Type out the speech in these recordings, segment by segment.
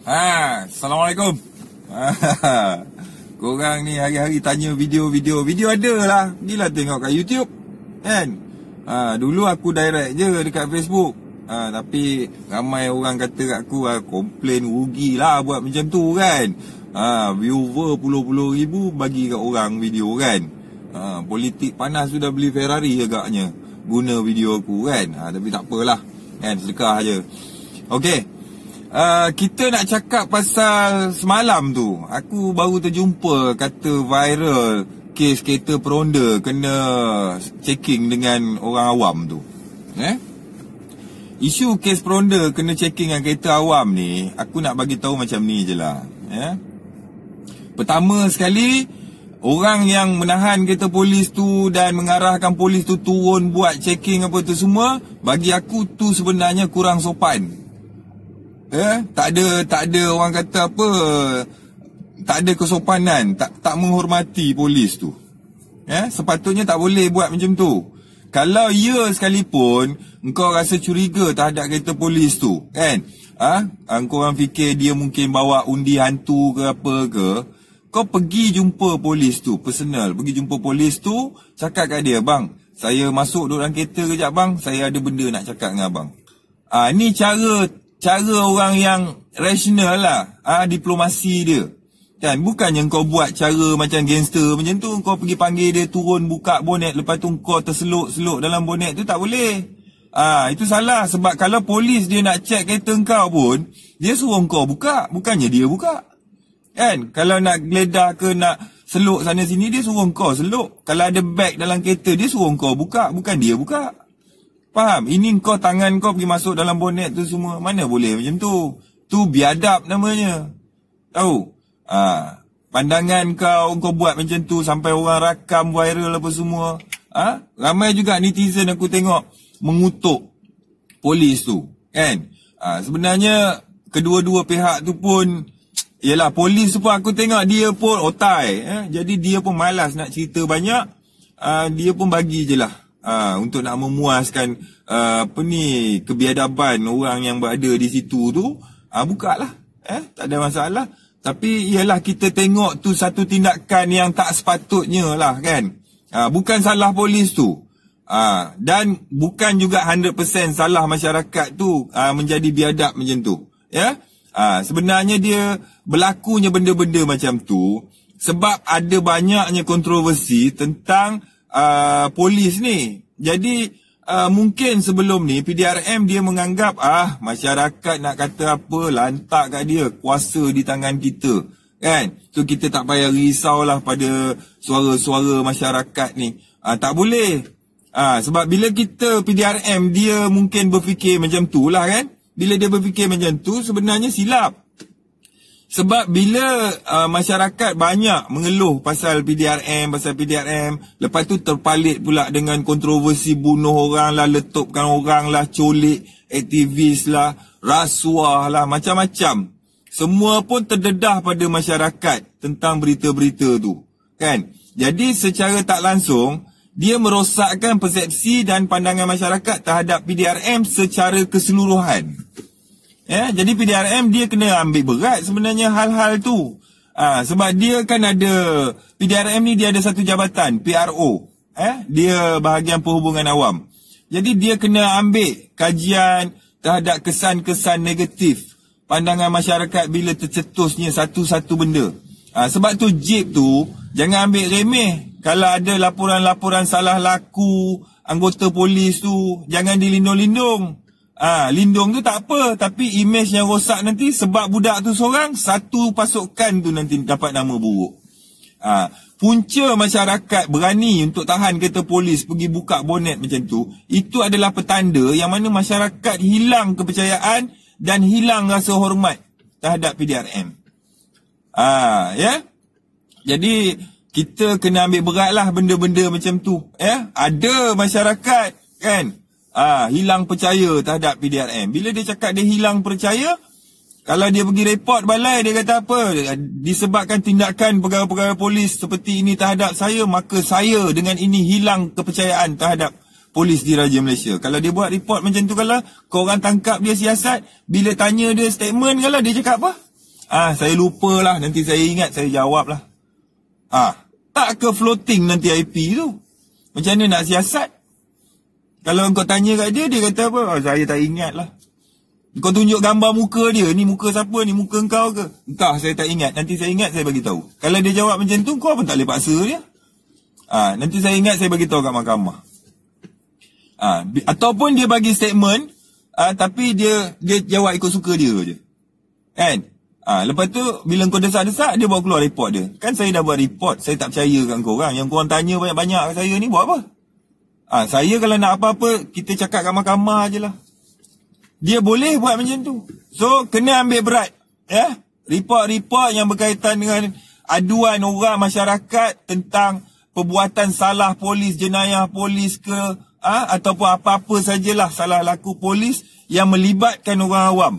Ha, Assalamualaikum. Ha, korang ni hari-hari tanya video-video. Video ada lah. Gila tengok kat YouTube. Kan? Ha, dulu aku direct je dekat Facebook. Ha, tapi ramai orang kata kat aku ha, komplain rugi lah buat macam tu kan. Ha, viewer puluh-puluh ribu bagi kat orang video kan. Ha, politik panas sudah beli Ferrari agaknya. Guna video aku kan. Ha, tapi tak apalah. Kan? Sedekah je. Okay uh, kita nak cakap pasal semalam tu aku baru terjumpa kata viral kes kereta peronda kena checking dengan orang awam tu eh isu kes peronda kena checking dengan kereta awam ni aku nak bagi tahu macam ni je lah eh pertama sekali Orang yang menahan kereta polis tu dan mengarahkan polis tu turun buat checking apa tu semua, bagi aku tu sebenarnya kurang sopan eh, tak ada tak ada orang kata apa tak ada kesopanan tak tak menghormati polis tu eh, sepatutnya tak boleh buat macam tu kalau ya sekalipun engkau rasa curiga terhadap kereta polis tu kan ah ha? Ah, engkau orang fikir dia mungkin bawa undi hantu ke apa ke kau pergi jumpa polis tu personal pergi jumpa polis tu cakap kat dia bang saya masuk duduk dalam kereta kejap bang saya ada benda nak cakap dengan abang ah ha, ni cara cara orang yang rasional lah ah ha, diplomasi dia kan yang kau buat cara macam gangster macam tu kau pergi panggil dia turun buka bonet lepas tu kau terseluk-seluk dalam bonet tu tak boleh ah ha, itu salah sebab kalau polis dia nak check kereta kau pun dia suruh kau buka bukannya dia buka kan kalau nak geledah ke nak seluk sana sini dia suruh kau seluk kalau ada beg dalam kereta dia suruh kau buka bukan dia buka Faham? Ini kau tangan kau pergi masuk dalam bonet tu semua. Mana boleh macam tu? Tu biadab namanya. Tahu? Ha. Pandangan kau, kau buat macam tu sampai orang rakam viral apa semua. Ha? Ramai juga netizen aku tengok mengutuk polis tu. Kan? Ha. Sebenarnya, kedua-dua pihak tu pun, ialah polis tu pun aku tengok dia pun otai. Ha? Jadi dia pun malas nak cerita banyak. Ha. Dia pun bagi je lah. Uh, untuk nak memuaskan uh, apa ni kebiadaban orang yang berada di situ tu uh, ha, buka lah eh tak ada masalah tapi ialah kita tengok tu satu tindakan yang tak sepatutnya lah kan uh, bukan salah polis tu uh, dan bukan juga 100% salah masyarakat tu uh, menjadi biadab macam tu ya yeah? sebenarnya dia berlakunya benda-benda macam tu sebab ada banyaknya kontroversi tentang uh, polis ni. Jadi uh, mungkin sebelum ni PDRM dia menganggap ah masyarakat nak kata apa lantak kat dia kuasa di tangan kita. Kan? So kita tak payah risau lah pada suara-suara masyarakat ni. Uh, tak boleh. Uh, sebab bila kita PDRM dia mungkin berfikir macam tu lah kan. Bila dia berfikir macam tu sebenarnya silap. Sebab bila uh, masyarakat banyak mengeluh pasal PDRM, pasal PDRM, lepas tu terpalit pula dengan kontroversi bunuh orang lah, letupkan orang lah, colik aktivis lah, rasuah lah, macam-macam. Semua pun terdedah pada masyarakat tentang berita-berita tu. Kan? Jadi secara tak langsung, dia merosakkan persepsi dan pandangan masyarakat terhadap PDRM secara keseluruhan. Ya, jadi PDRM dia kena ambil berat sebenarnya hal-hal tu. ha, sebab dia kan ada PDRM ni dia ada satu jabatan PRO. Eh, ya, dia bahagian perhubungan awam. Jadi dia kena ambil kajian terhadap kesan-kesan negatif pandangan masyarakat bila tercetusnya satu-satu benda. Ha, sebab tu jeep tu jangan ambil remeh kalau ada laporan-laporan salah laku anggota polis tu jangan dilindung-lindung. Ah, ha, lindung tu tak apa, tapi imej yang rosak nanti sebab budak tu seorang, satu pasukan tu nanti dapat nama buruk. Ah, ha, punca masyarakat berani untuk tahan kereta polis pergi buka bonet macam tu, itu adalah petanda yang mana masyarakat hilang kepercayaan dan hilang rasa hormat terhadap PDRM. Ah, ha, ya. Jadi kita kena ambil lah benda-benda macam tu, ya. Ada masyarakat kan Ah, ha, hilang percaya terhadap PDRM. Bila dia cakap dia hilang percaya, kalau dia pergi report balai dia kata apa? Disebabkan tindakan pegawai-pegawai polis seperti ini terhadap saya, maka saya dengan ini hilang kepercayaan terhadap polis di Raja Malaysia. Kalau dia buat report macam tu kalau kau orang tangkap dia siasat, bila tanya dia statement kalau dia cakap apa? Ah, ha, saya lupalah, nanti saya ingat saya jawablah. Ah, ha, tak ke floating nanti IP tu. Macam mana nak siasat? Kalau kau tanya kat dia, dia kata apa? Oh, saya tak ingat lah. Kau tunjuk gambar muka dia. Ni muka siapa? Ni muka engkau ke? Entah, saya tak ingat. Nanti saya ingat, saya bagi tahu. Kalau dia jawab macam tu, kau pun tak boleh paksa dia. Ha, nanti saya ingat, saya bagi tahu kat mahkamah. Ha, ataupun dia bagi statement, ha, tapi dia dia jawab ikut suka dia je. Kan? Ha, lepas tu, bila kau desak-desak, dia bawa keluar report dia. Kan saya dah buat report, saya tak percaya kat korang. Yang korang tanya banyak-banyak kat saya ni, buat apa? Ha, saya kalau nak apa-apa, kita cakap kat mahkamah je lah. Dia boleh buat macam tu. So, kena ambil berat. Ya? Yeah? Report-report yang berkaitan dengan aduan orang masyarakat tentang perbuatan salah polis, jenayah polis ke, ha? ataupun apa-apa sajalah salah laku polis yang melibatkan orang awam.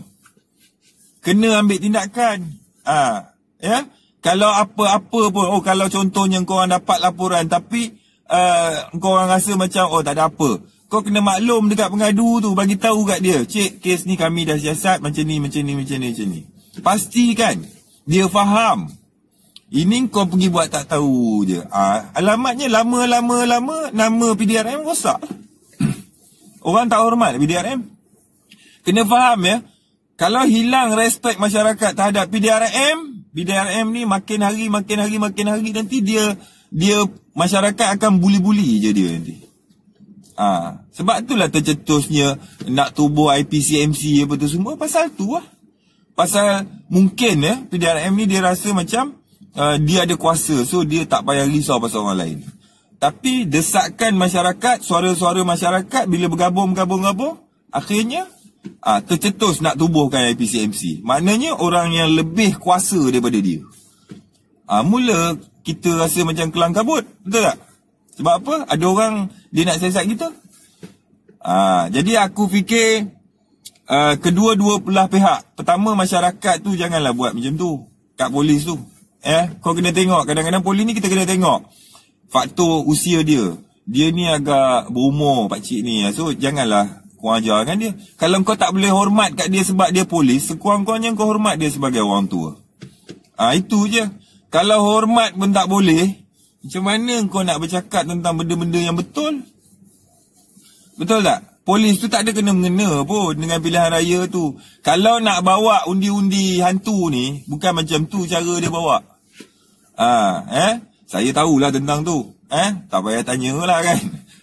Kena ambil tindakan. Ha? Ya? Kalau apa-apa pun, oh kalau contohnya korang dapat laporan tapi uh, kau orang rasa macam oh tak ada apa. Kau kena maklum dekat pengadu tu bagi tahu kat dia, "Cik, kes ni kami dah siasat macam ni, macam ni, macam ni, macam ni." Pasti kan dia faham. Ini kau pergi buat tak tahu je. Uh, alamatnya lama-lama-lama nama PDRM rosak. orang tak hormat PDRM. Kena faham ya. Kalau hilang respek masyarakat terhadap PDRM, PDRM ni makin hari makin hari makin hari nanti dia dia masyarakat akan buli-buli je dia nanti. Ha. Sebab itulah tercetusnya nak tubuh IPCMC apa tu semua pasal tu lah. Pasal mungkin ya eh, PDRM ni dia rasa macam uh, dia ada kuasa so dia tak payah risau pasal orang lain. Tapi desakan masyarakat, suara-suara masyarakat bila bergabung-gabung-gabung akhirnya uh, tercetus nak tubuhkan IPCMC. Maknanya orang yang lebih kuasa daripada dia. Uh, mula kita rasa macam kelang kabut. Betul tak? Sebab apa? Ada orang dia nak siasat kita. Ha, jadi aku fikir uh, kedua-dua belah pihak. Pertama masyarakat tu janganlah buat macam tu. Kat polis tu. Eh, kau kena tengok. Kadang-kadang polis ni kita kena tengok. Faktor usia dia. Dia ni agak berumur pakcik ni. Ah, so janganlah kau ajar dengan dia. Kalau kau tak boleh hormat kat dia sebab dia polis, sekurang-kurangnya kau hormat dia sebagai orang tua. Ah ha, itu je. Kalau hormat pun tak boleh, macam mana kau nak bercakap tentang benda-benda yang betul? Betul tak? Polis tu tak ada kena mengena pun dengan pilihan raya tu. Kalau nak bawa undi-undi hantu ni, bukan macam tu cara dia bawa. Ha, eh? Saya tahulah tentang tu. Eh? Tak payah tanya lah kan.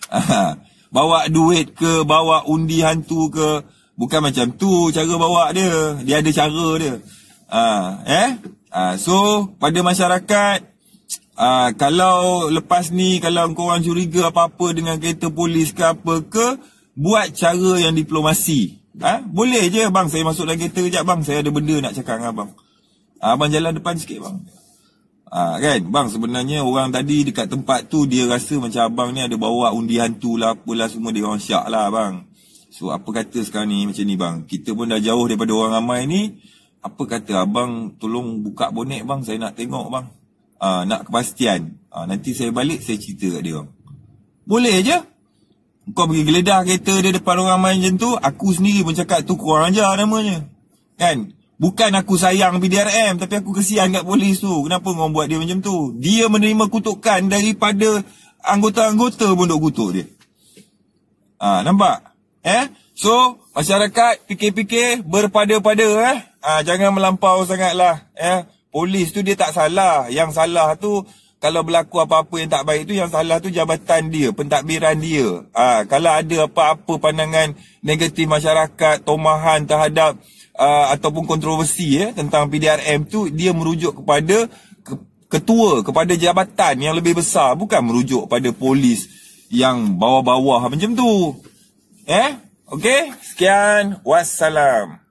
Ha, bawa duit ke, bawa undi hantu ke, bukan macam tu cara bawa dia. Dia ada cara dia. Ha, eh? Uh, so pada masyarakat uh, kalau lepas ni kalau kau curiga apa-apa dengan kereta polis ke apa ke buat cara yang diplomasi. ha? boleh je bang saya masuk dalam kereta kejap bang saya ada benda nak cakap dengan abang. Uh, abang jalan depan sikit bang. Ah kan bang sebenarnya orang tadi dekat tempat tu dia rasa macam abang ni ada bawa undi hantu lah apalah semua dia orang syak lah bang. So apa kata sekarang ni macam ni bang. Kita pun dah jauh daripada orang ramai ni apa kata abang tolong buka bonet bang saya nak tengok bang uh, nak kepastian uh, nanti saya balik saya cerita kat dia bang boleh je kau pergi geledah kereta dia depan orang main macam tu aku sendiri pun cakap tu kurang aja namanya kan bukan aku sayang PDRM tapi aku kesian kat polis tu kenapa kau buat dia macam tu dia menerima kutukan daripada anggota-anggota pun duk kutuk dia ah nampak eh so Masyarakat fikir-fikir berpada-pada eh. Ha, jangan melampau sangatlah. Eh. Polis tu dia tak salah. Yang salah tu kalau berlaku apa-apa yang tak baik tu yang salah tu jabatan dia, pentadbiran dia. Ha, kalau ada apa-apa pandangan negatif masyarakat, tomahan terhadap uh, ataupun kontroversi eh, tentang PDRM tu dia merujuk kepada ke- ketua, kepada jabatan yang lebih besar. Bukan merujuk pada polis yang bawah-bawah macam tu. Eh? Okey, sekian. Wassalam.